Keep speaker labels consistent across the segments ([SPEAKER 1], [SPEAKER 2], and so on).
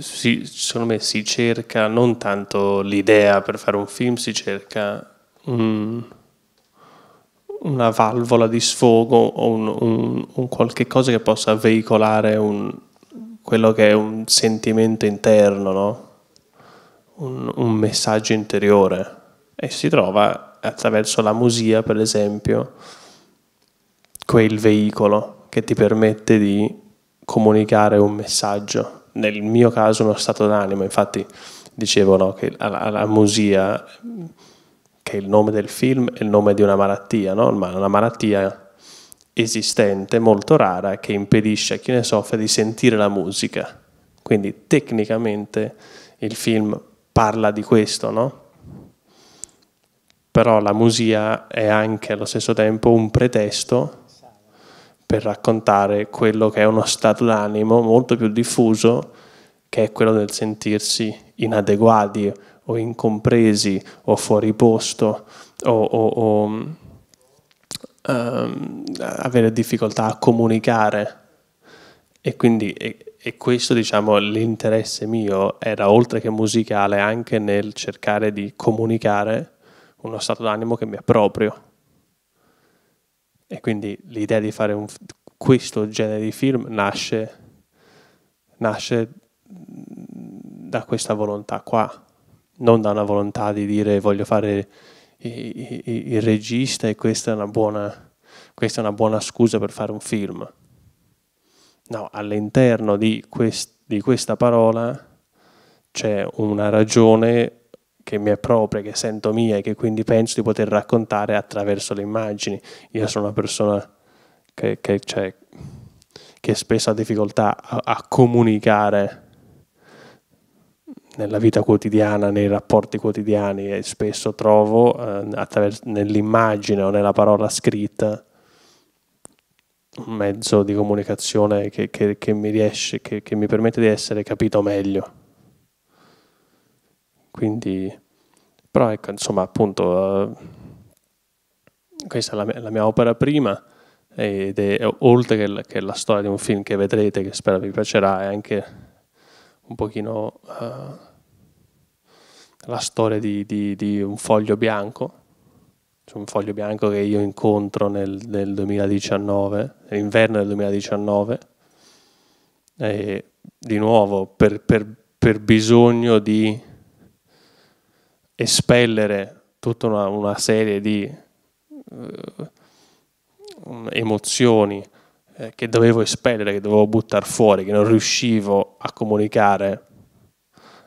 [SPEAKER 1] si, secondo me si cerca non tanto l'idea per fare un film, si cerca un, una valvola di sfogo o un, un, un qualche cosa che possa veicolare quello che è un sentimento interno, no? un, messaggio interiore e si trova attraverso la musica, per esempio, quel veicolo che ti permette di comunicare un messaggio nel mio caso uno stato d'animo, infatti dicevo no, che la musia, che è il nome del film è il nome di una malattia, no? ma una malattia esistente, molto rara, che impedisce a chi ne soffre di sentire la musica. Quindi tecnicamente il film parla di questo, no? però la musia è anche allo stesso tempo un pretesto per raccontare quello che è uno stato d'animo molto più diffuso che è quello del sentirsi inadeguati o incompresi o fuori posto o, o, o um, avere difficoltà a comunicare. E quindi e, e questo diciamo l'interesse mio era oltre che musicale anche nel cercare di comunicare uno stato d'animo che mi è proprio. E quindi l'idea di fare un, questo genere di film nasce, nasce da questa volontà qua, non da una volontà di dire voglio fare il regista e questa è una buona, questa è una buona scusa per fare un film. No, all'interno di, quest, di questa parola c'è una ragione che mi è propria, che sento mia e che quindi penso di poter raccontare attraverso le immagini. Io sono una persona che, che, cioè, che spesso ha difficoltà a, a comunicare nella vita quotidiana, nei rapporti quotidiani e spesso trovo eh, nell'immagine o nella parola scritta un mezzo di comunicazione che, che, che mi riesce, che, che mi permette di essere capito meglio. Quindi, però ecco, insomma, appunto, eh, questa è la mia, la mia, opera prima ed è oltre che la, che la, storia di un film che vedrete, che spero vi piacerà, è anche un pochino eh, la storia di, di, di, un foglio bianco, cioè un foglio bianco che io incontro nel, nel 2019, nell'inverno del 2019, e di nuovo per, per, per bisogno di espellere tutta una, una serie di uh, emozioni
[SPEAKER 2] eh, che dovevo
[SPEAKER 1] espellere, che dovevo buttare fuori, che non riuscivo a comunicare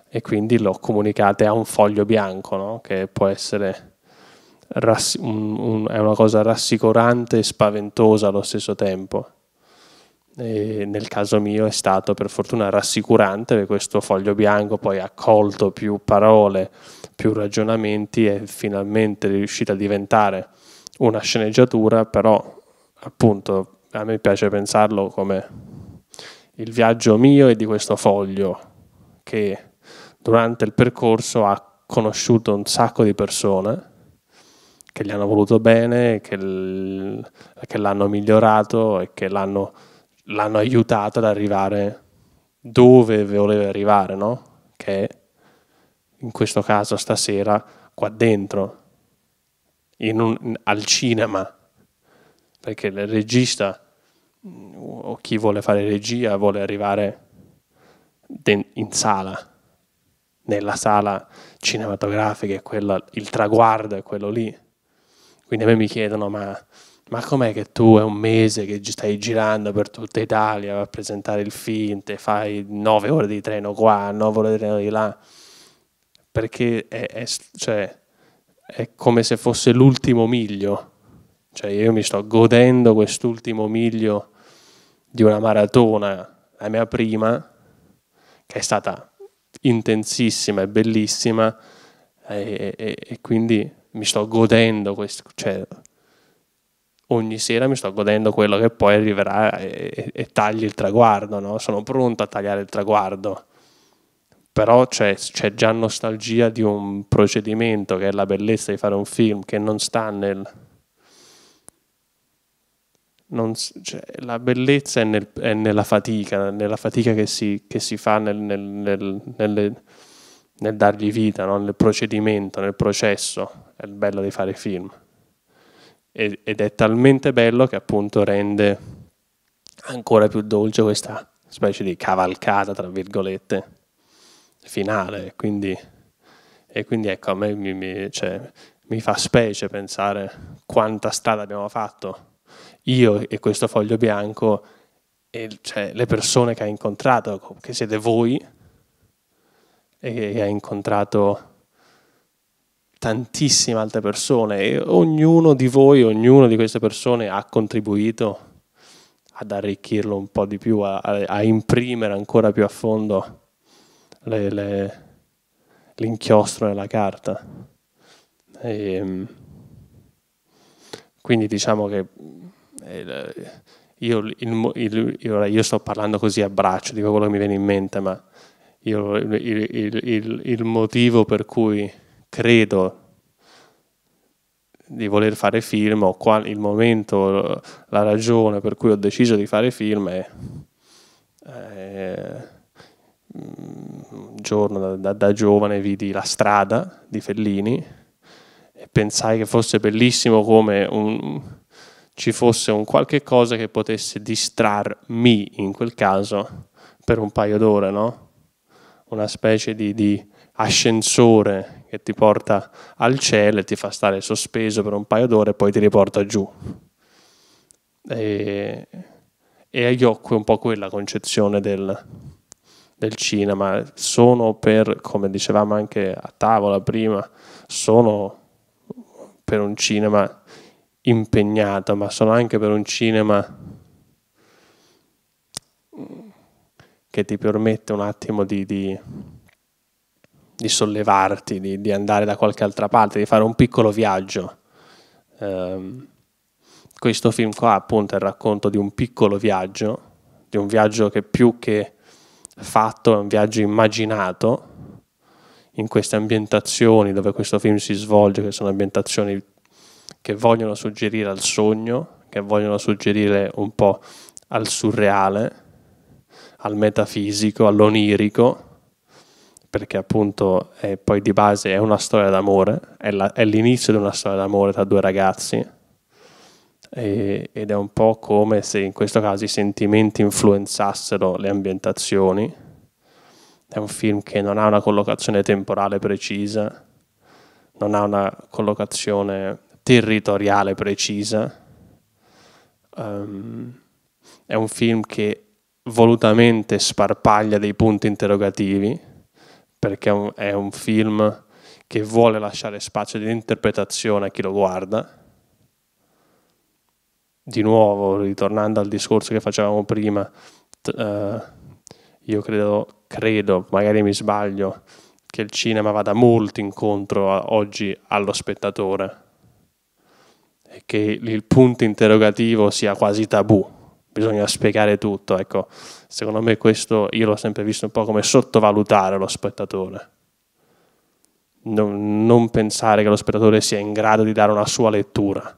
[SPEAKER 1] e quindi l'ho comunicata a un foglio bianco, no? che può essere rassi- un, un, è una cosa rassicurante e spaventosa allo stesso tempo. E nel caso mio è stato per fortuna rassicurante perché questo foglio bianco poi ha colto più parole, più ragionamenti è finalmente riuscita a diventare una sceneggiatura, però appunto a me piace pensarlo come il viaggio mio e di questo foglio che durante il percorso ha conosciuto un sacco di persone che gli hanno voluto bene, che, l'hanno migliorato e che l'hanno, l'hanno aiutato ad arrivare dove voleva arrivare, no? Che è in questo caso stasera, qua dentro, un, al cinema, perché il regista o chi vuole fare regia vuole arrivare in sala, nella sala cinematografica, è quello, il traguardo è quello lì. Quindi a me mi chiedono, ma, ma com'è che tu è un mese che stai girando per tutta Italia a presentare il film, te fai nove ore di treno qua, nove ore di treno di là? perché è, è, cioè, è come se fosse l'ultimo miglio. Cioè io mi sto godendo quest'ultimo miglio di una maratona, la mia prima, che è stata intensissima e bellissima, e, e, e quindi mi sto godendo questo, cioè, ogni sera mi sto godendo quello che poi arriverà e, e tagli il traguardo, no? sono pronto a tagliare il traguardo però c'è, c'è, già nostalgia di un procedimento che è la bellezza di fare un film che non sta nel... Non, cioè, la bellezza è, nel, è, nella fatica, nella fatica che si, che si fa nel, nel, nelle, nel, dargli vita, no? nel procedimento, nel processo, è il bello di fare film. E, ed è talmente bello che appunto rende ancora più dolce questa specie di cavalcata, tra virgolette finale. Quindi, e quindi ecco, a me mi, mi, cioè, mi fa specie pensare quanta strada abbiamo fatto io e questo foglio bianco e cioè, le persone che ha incontrato, che siete voi, e ha incontrato tantissime altre persone e ognuno di voi, ognuna di queste persone ha contribuito ad arricchirlo un po' di più, a, a imprimere ancora più a fondo le, le, l'inchiostro nella carta. E, ehm, quindi diciamo che eh, io, il, il, io, sto parlando così a braccio, dico quello che mi viene in mente, ma io, il, il motivo per cui credo di voler fare film o qual, il momento, la ragione per cui ho deciso di fare film è, è eh, un giorno da, da, da giovane vidi La strada di Fellini e pensai che fosse bellissimo come un, ci fosse un qualche cosa che potesse distrarmi in quel caso per un paio d'ore, no? Una specie di, di ascensore che ti porta al cielo e ti fa stare sospeso per un paio d'ore e poi ti riporta giù. E, e io ho un po' quella concezione del del cinema sono per, come dicevamo anche a tavola prima, sono per un cinema impegnato, ma sono anche per un cinema che ti permette un attimo di, di, di sollevarti, di, di, andare da qualche altra parte, di fare un piccolo viaggio. Um, questo film qua appunto è il racconto di un piccolo viaggio, di un viaggio che più che fatto, è un viaggio immaginato in queste ambientazioni dove questo film si svolge, che sono ambientazioni che vogliono suggerire al sogno, che vogliono suggerire un po' al surreale, al metafisico, all'onirico, perché appunto è poi di base è una storia d'amore, è, la, è l'inizio di una storia d'amore tra due ragazzi e, ed è un po' come se in questo caso i sentimenti influenzassero le ambientazioni. È un film che non ha una collocazione temporale precisa, non ha una collocazione territoriale precisa. Um, è un film che volutamente sparpaglia dei punti interrogativi, perché è un, è un film che vuole lasciare spazio di interpretazione a chi lo guarda di nuovo, ritornando al discorso che facevamo prima, eh, io credo, credo, magari mi sbaglio, che il cinema vada molto incontro a, oggi allo spettatore e che il punto interrogativo sia quasi tabù, bisogna spiegare tutto, ecco, secondo me questo io l'ho sempre visto un po' come sottovalutare lo spettatore. non, non pensare che lo spettatore sia in grado di dare una sua lettura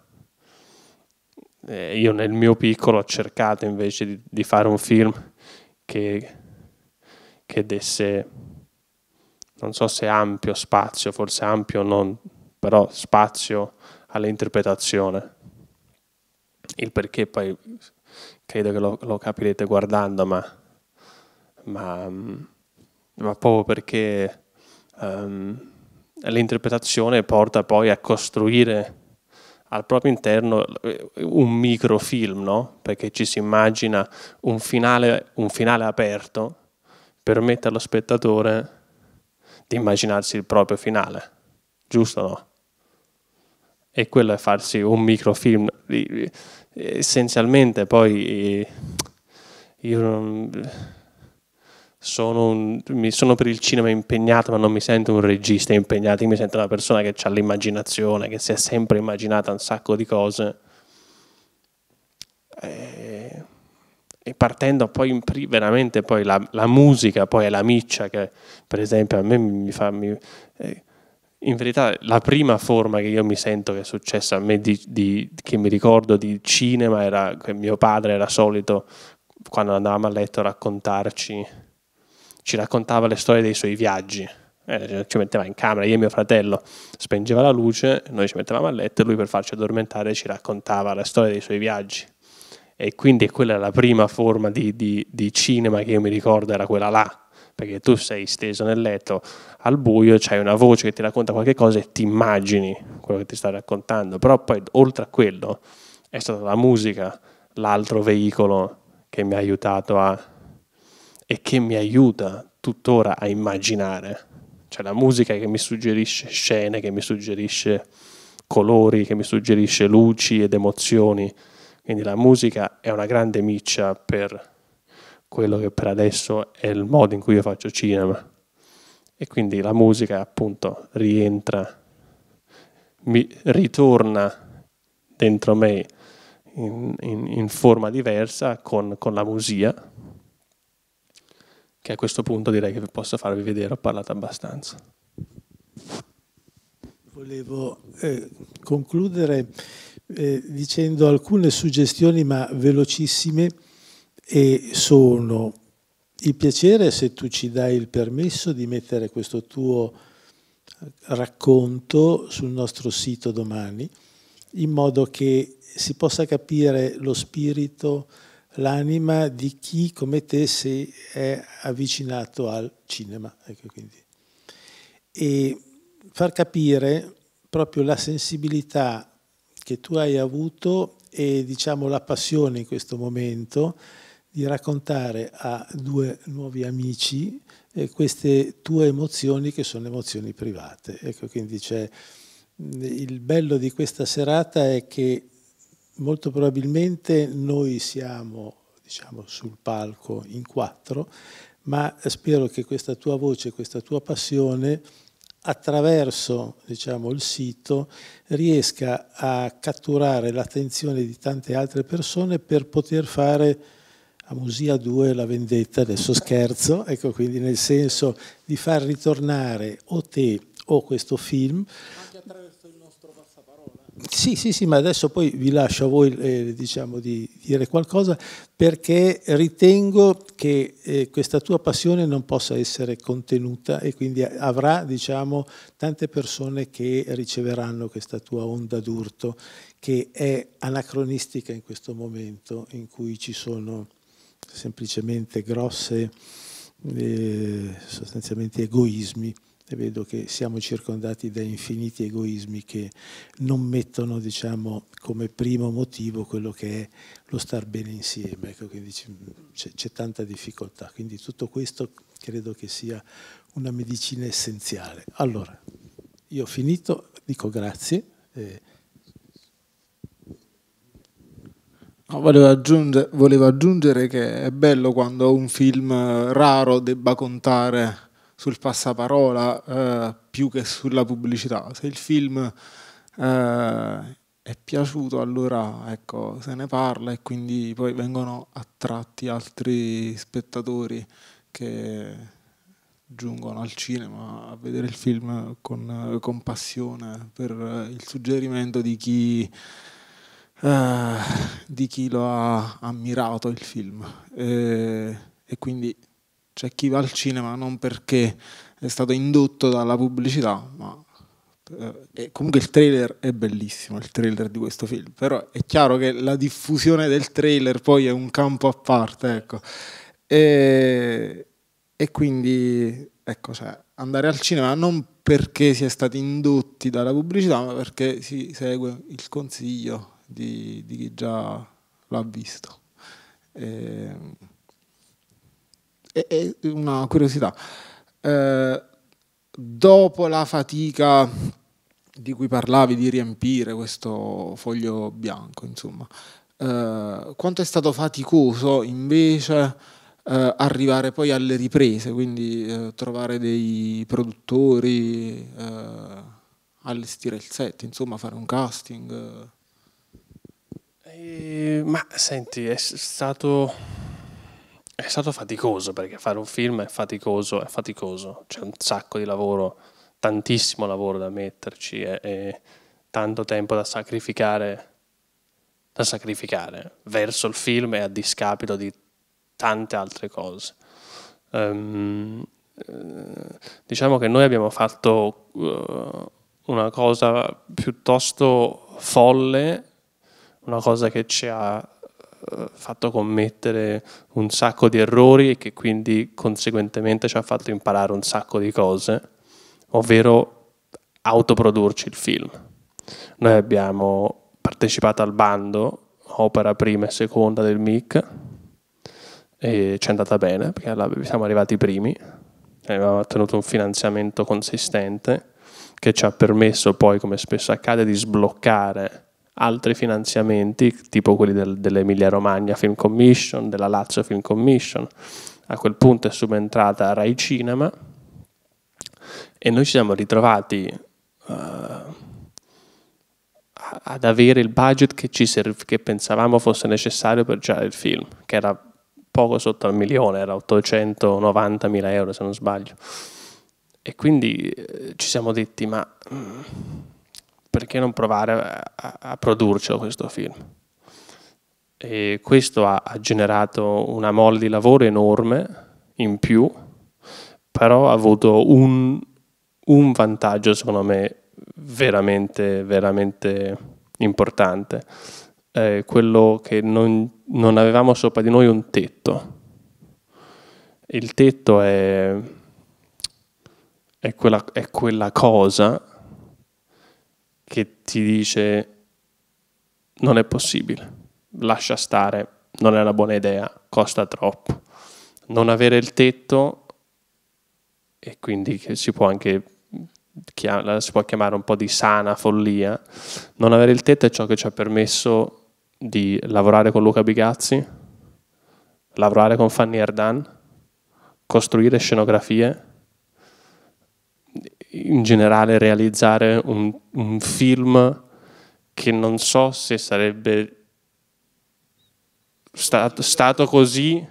[SPEAKER 1] eh, io nel mio piccolo ho cercato invece di, di fare un film che, che, desse, non so se ampio spazio, forse ampio non, però spazio all'interpretazione. Il perché poi credo che lo, lo capirete guardando, ma, ma, ma proprio perché um, l'interpretazione porta poi a costruire al proprio interno eh, un microfilm, no? perché ci si immagina un finale, un finale aperto, permette allo spettatore di immaginarsi il proprio finale, giusto o no? E quello è farsi un microfilm. Essenzialmente poi io, sono, un, sono, per il cinema impegnato, ma non mi sento un regista impegnato, io mi sento una persona che ha l'immaginazione, che si è sempre immaginata un sacco di cose. E, eh, e partendo poi pri- veramente poi la, la, musica, poi è la miccia che per esempio a me mi fa... Mi, eh, in verità la prima forma che io mi sento che è successa a me, di, di, che mi ricordo di cinema, era che mio padre era solito, quando andavamo a letto, raccontarci ci raccontava le storie dei suoi viaggi. Eh, ci metteva in camera, io e mio fratello spengeva la luce, noi ci mettevamo a letto e lui per farci addormentare ci raccontava la storia dei suoi viaggi. E quindi quella è la prima forma di, di, di cinema che io mi ricordo, era quella là, perché tu sei steso nel letto al buio, c'hai una voce che ti racconta qualche cosa e ti immagini quello che ti sta raccontando, però poi oltre a quello è stata la musica l'altro veicolo che mi ha aiutato a e che mi aiuta tuttora a immaginare. Cioè la musica che mi suggerisce scene, che mi suggerisce colori, che mi suggerisce luci ed emozioni. Quindi la musica è una grande miccia per quello che per adesso è il modo in cui io faccio cinema. E quindi la musica appunto rientra, mi, ritorna dentro me in, in, in forma diversa con, con la musia che a questo punto direi che posso farvi vedere, ho parlato abbastanza.
[SPEAKER 3] Volevo eh, concludere eh, dicendo alcune suggestioni ma velocissime e sono il piacere, se tu ci dai il permesso, di mettere questo tuo racconto sul nostro sito domani, in modo che si possa capire lo spirito, l'anima di chi come te si è avvicinato al cinema. Ecco, e far capire proprio la sensibilità che tu hai avuto e diciamo la passione in questo momento di raccontare a due nuovi amici eh, queste tue emozioni che sono emozioni private. Ecco, quindi c'è mm, il bello di questa serata è che molto probabilmente noi siamo diciamo, sul palco in quattro, ma spero che questa tua voce, questa tua passione attraverso diciamo, il sito riesca a catturare l'attenzione di tante altre persone per poter fare a Musia 2 la vendetta, adesso scherzo, ecco quindi nel senso di far ritornare o te o questo film sì, sì, sì, ma adesso poi vi lascio a voi eh, diciamo, di dire qualcosa perché ritengo che eh, questa tua passione non possa essere contenuta e quindi avrà diciamo, tante persone che riceveranno questa tua onda d'urto che è anacronistica in questo momento in cui ci sono semplicemente grossi eh, sostanzialmente egoismi vedo che siamo circondati da infiniti egoismi che non mettono diciamo, come primo motivo quello che è lo star bene insieme, ecco, quindi mm, c'è tanta difficoltà, quindi tutto questo credo che sia una medicina essenziale. Allora, io ho finito,
[SPEAKER 2] dico grazie. Eh. No, volevo, aggiungere, volevo aggiungere che è bello quando un film raro debba contare sul passaparola eh, più che sulla pubblicità. Se il film eh, è piaciuto, allora ecco, se ne parla e quindi poi vengono attratti altri spettatori che giungono al cinema a vedere il film con, con passione per il suggerimento di chi, eh, di chi lo ha ammirato il film. E, e quindi c'è chi va al cinema non perché è stato indotto dalla pubblicità, ma eh, comunque il trailer è bellissimo, il trailer di questo film, però è chiaro che la diffusione del trailer poi è un campo a parte, ecco. E, e quindi, ecco, cioè, andare al cinema non perché si è stati indotti dalla pubblicità, ma perché si segue il consiglio di, di chi già l'ha visto. E, ehm, e, e una curiosità. Eh, dopo la fatica di cui parlavi di riempire questo foglio bianco, insomma, eh, quanto è stato faticoso invece eh, arrivare poi alle riprese, quindi eh, trovare dei produttori, eh, allestire
[SPEAKER 1] il set, insomma, fare un casting? Eh, ma senti, è stato è stato faticoso perché fare un film è faticoso, è faticoso, c'è un sacco di lavoro, tantissimo lavoro da metterci e, e tanto tempo da sacrificare, da sacrificare verso il film e a discapito di tante altre cose. Um, diciamo che noi abbiamo fatto uh, una cosa piuttosto folle, una cosa che ci ha eh, fatto commettere un sacco di errori e che quindi conseguentemente ci ha fatto imparare un sacco di cose, ovvero autoprodurci il film. Noi abbiamo partecipato al bando opera prima e seconda del MIC e ci è andata bene perché siamo arrivati primi, abbiamo ottenuto un finanziamento consistente che ci ha permesso poi, come spesso accade, di sbloccare altri finanziamenti, tipo quelli del, dell'Emilia Romagna Film Commission, della Lazio Film Commission. A quel punto è subentrata Rai Cinema e noi ci siamo ritrovati uh, ad avere il budget che, serv- che pensavamo fosse necessario per girare il film, che era poco sotto al milione, era 890 mila euro se non sbaglio. E quindi eh, ci siamo detti, ma... Mm, perché non provare a, a, produrcelo questo film? E questo ha, ha generato una molla di lavoro enorme in più, però ha avuto un, un vantaggio secondo me veramente, veramente importante, eh, quello che non, non, avevamo sopra di noi un tetto. Il tetto è, è, quella, è quella cosa che ti dice non è possibile, lascia stare, non è una buona idea, costa troppo. Non avere il tetto e quindi che si può anche si può chiamare un po' di sana follia, non avere il tetto è ciò che ci ha permesso di lavorare con Luca Bigazzi, lavorare con Fanny Erdan, costruire scenografie, in generale realizzare un, un film che non so se sarebbe stato, stato così,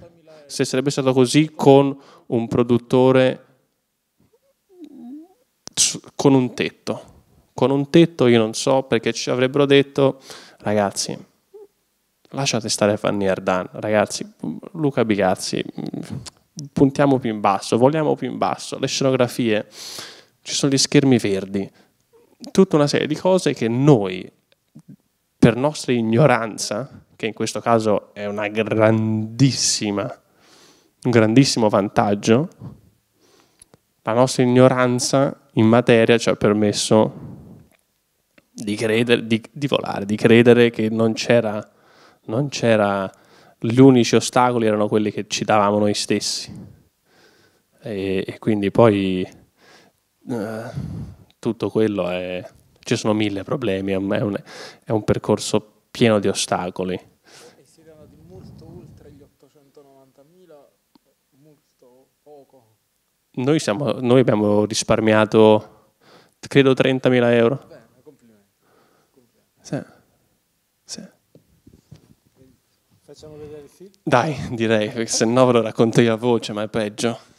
[SPEAKER 1] se sarebbe stato così con un produttore con un tetto. Con un tetto io non so perché ci avrebbero detto, ragazzi, lasciate stare Fanny Ardan, ragazzi, Luca Bigazzi, puntiamo più in basso, vogliamo più in basso, le scenografie ci sono gli schermi verdi, tutta una serie di cose che noi, per nostra ignoranza, che in questo caso è una grandissima, un grandissimo vantaggio, la nostra ignoranza in materia ci ha permesso di, credere, di, di volare, di credere che non c'era, non c'era, gli unici ostacoli erano quelli che ci davamo noi stessi. e, e quindi poi eh, tutto quello è... ci sono mille problemi, è un, è un percorso pieno di ostacoli. E siete andati molto oltre gli 890.000, molto poco. Noi, siamo, noi abbiamo risparmiato, credo, 30.000 euro. Bene, complimenti. complimenti. Sì. sì.
[SPEAKER 3] Facciamo vedere il film? Dai,
[SPEAKER 1] direi, se no ve lo racconto io a voce, ma è peggio.